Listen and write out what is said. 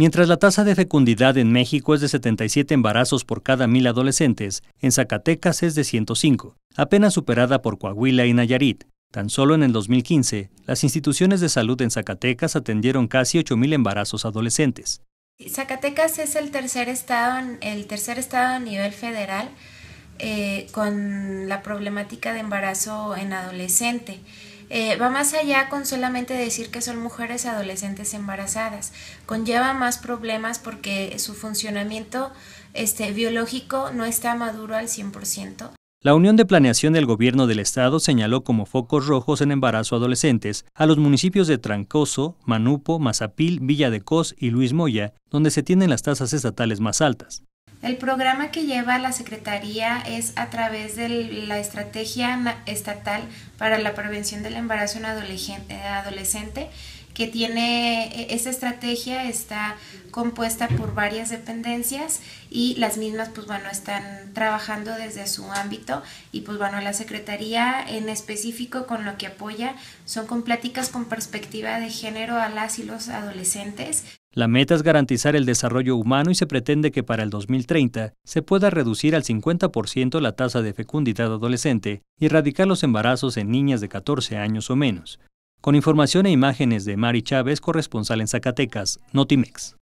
Mientras la tasa de fecundidad en México es de 77 embarazos por cada mil adolescentes, en Zacatecas es de 105, apenas superada por Coahuila y Nayarit. Tan solo en el 2015, las instituciones de salud en Zacatecas atendieron casi 8.000 embarazos adolescentes. Zacatecas es el tercer estado, el tercer estado a nivel federal eh, con la problemática de embarazo en adolescente. Eh, va más allá con solamente decir que son mujeres adolescentes embarazadas. Conlleva más problemas porque su funcionamiento este, biológico no está maduro al 100%. La Unión de Planeación del Gobierno del Estado señaló como focos rojos en embarazo adolescentes a los municipios de Trancoso, Manupo, Mazapil, Villa de Cos y Luis Moya, donde se tienen las tasas estatales más altas. El programa que lleva la Secretaría es a través de la Estrategia Estatal para la Prevención del Embarazo en eh, Adolescente, que tiene, e-, esa estrategia está compuesta por varias dependencias y las mismas pues bueno están trabajando desde su ámbito y pues bueno la Secretaría en específico con lo que apoya son con pláticas con perspectiva de género a las y los adolescentes la meta es garantizar el desarrollo humano y se pretende que para el 2030 se pueda reducir al 50% la tasa de fecundidad adolescente y erradicar los embarazos en niñas de 14 años o menos. Con información e imágenes de Mari Chávez, corresponsal en Zacatecas, Notimex.